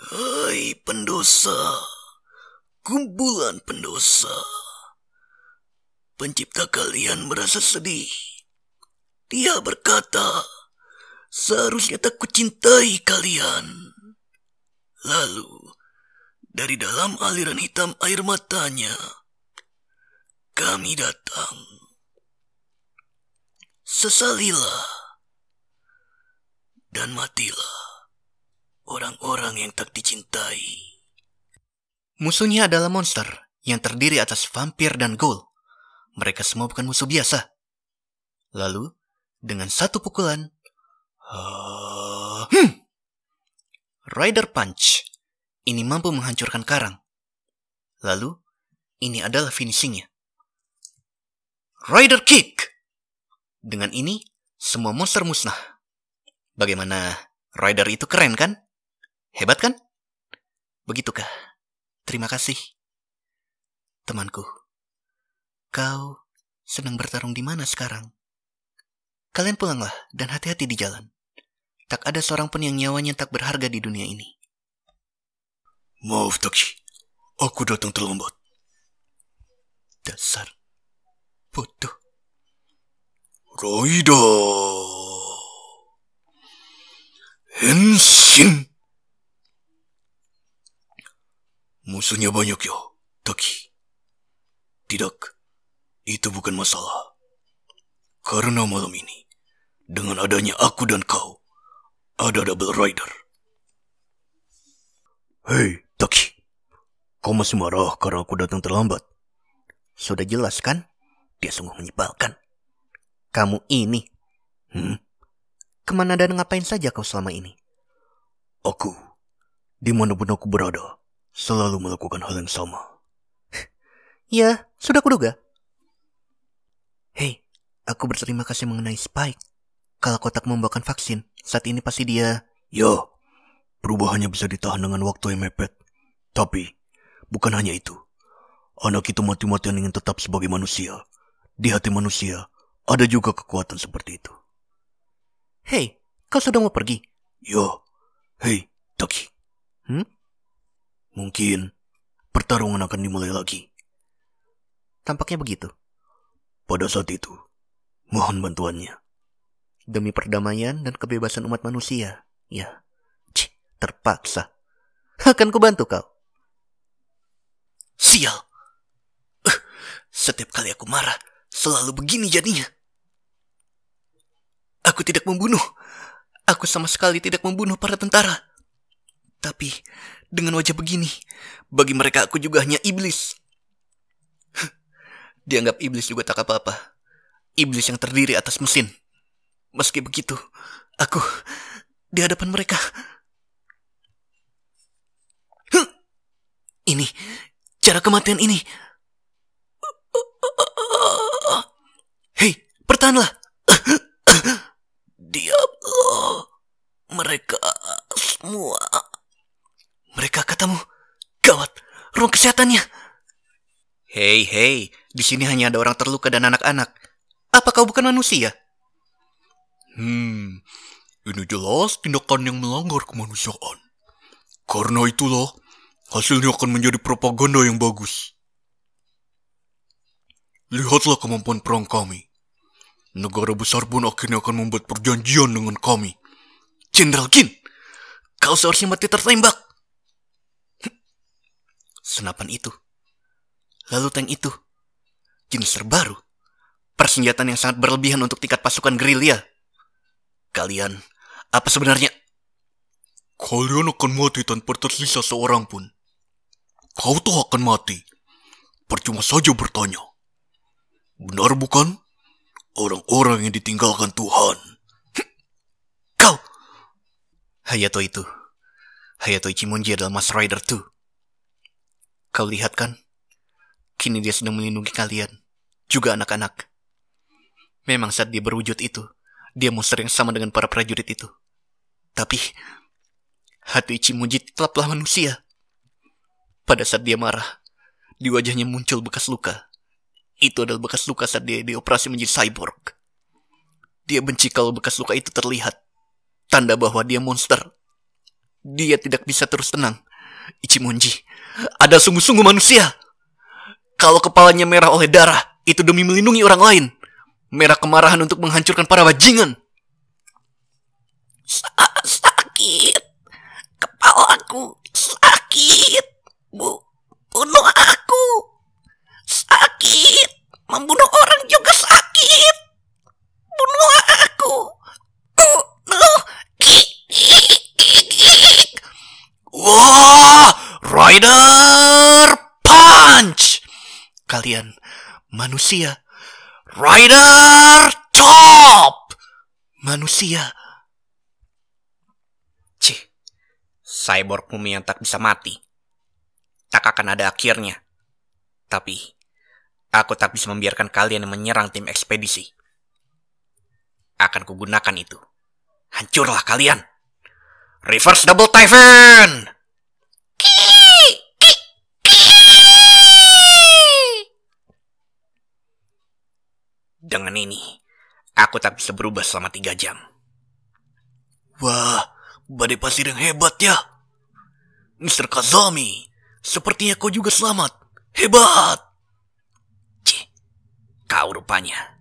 Hai pendosa, kumpulan pendosa. Pencipta kalian merasa sedih. Dia berkata, seharusnya tak kucintai kalian. Lalu, dari dalam aliran hitam air matanya, kami datang. Sesalilah dan matilah orang-orang yang tak dicintai. Musuhnya adalah monster yang terdiri atas vampir dan ghoul. Mereka semua bukan musuh biasa. Lalu, dengan satu pukulan, hmm, Rider Punch ini mampu menghancurkan karang. Lalu, ini adalah finishingnya. Rider Kick! Dengan ini, semua monster musnah. Bagaimana Rider itu keren kan? Hebat kan? Begitukah? Terima kasih. Temanku, kau senang bertarung di mana sekarang? Kalian pulanglah dan hati-hati di jalan. Tak ada seorang pun yang nyawanya tak berharga di dunia ini. Maaf, Takshi. Aku datang terlambat. Dasar. Bodoh. Raida. Henshin. Maksudnya banyak ya, Taki. Tidak, itu bukan masalah. Karena malam ini, dengan adanya aku dan kau, ada double rider. Hei, Taki. Kau masih marah karena aku datang terlambat? Sudah jelas kan? Dia sungguh menyebalkan. Kamu ini. Hmm? Kemana dan ngapain saja kau selama ini? Aku, dimanapun aku berada, selalu melakukan hal yang sama. ya, sudah kuduga. Hei, aku berterima kasih mengenai Spike. Kalau kotak membawakan vaksin, saat ini pasti dia... Ya, perubahannya bisa ditahan dengan waktu yang mepet. Tapi, bukan hanya itu. Anak itu mati-matian ingin tetap sebagai manusia. Di hati manusia, ada juga kekuatan seperti itu. Hei, kau sudah mau pergi? yo ya, Hei, Taki. Hmm? Mungkin pertarungan akan dimulai lagi. Tampaknya begitu. Pada saat itu, mohon bantuannya. Demi perdamaian dan kebebasan umat manusia, ya. Cih, terpaksa. Akan kubantu kau. Sial. Eh, setiap kali aku marah, selalu begini jadinya. Aku tidak membunuh. Aku sama sekali tidak membunuh para tentara. Tapi dengan wajah begini, bagi mereka aku juga hanya iblis. Dianggap iblis juga tak apa-apa. Iblis yang terdiri atas mesin. Meski begitu, aku di hadapan mereka. Ini cara kematian ini. Hei, pertahanlah. Kesehatannya? Hei, hei, di sini hanya ada orang terluka dan anak-anak. Apa kau bukan manusia? Hmm, ini jelas tindakan yang melanggar kemanusiaan. Karena itulah, hasilnya akan menjadi propaganda yang bagus. Lihatlah kemampuan perang kami. Negara besar pun akhirnya akan membuat perjanjian dengan kami. Jenderal Jin, kau seharusnya mati tertembak senapan itu, lalu tank itu, jenis terbaru, persenjataan yang sangat berlebihan untuk tingkat pasukan gerilya. Kalian, apa sebenarnya? Kalian akan mati tanpa tersisa seorang pun. Kau tuh akan mati. Percuma saja bertanya. Benar bukan? Orang-orang yang ditinggalkan Tuhan. Kau! Hayato itu. Hayato Ichimonji adalah Mas Rider 2 Kau lihat kan? Kini dia sedang melindungi kalian, juga anak-anak. Memang saat dia berwujud itu, dia monster yang sama dengan para prajurit itu. Tapi, hati Ichimuji tetaplah manusia. Pada saat dia marah, di wajahnya muncul bekas luka. Itu adalah bekas luka saat dia dioperasi menjadi cyborg. Dia benci kalau bekas luka itu terlihat. Tanda bahwa dia monster. Dia tidak bisa terus tenang Ichimonji, ada sungguh-sungguh manusia. Kalau kepalanya merah oleh darah, itu demi melindungi orang lain. Merah kemarahan untuk menghancurkan para bajingan. Sa sakit. Kepalaku sakit. Bu, bunuh aku. Sakit. Membunuh orang juga sakit. Bunuh aku. Oh, Wow. Rider Punch! Kalian manusia. Rider top, Manusia. Cih, cyborg mumi yang tak bisa mati. Tak akan ada akhirnya. Tapi, aku tak bisa membiarkan kalian menyerang tim ekspedisi. Akan kugunakan itu. Hancurlah kalian! Reverse Double Typhoon! Dengan ini, aku tak bisa berubah selama tiga jam. Wah, badai pasir yang hebat ya. Mr. Kazami, sepertinya kau juga selamat. Hebat! Cih, kau rupanya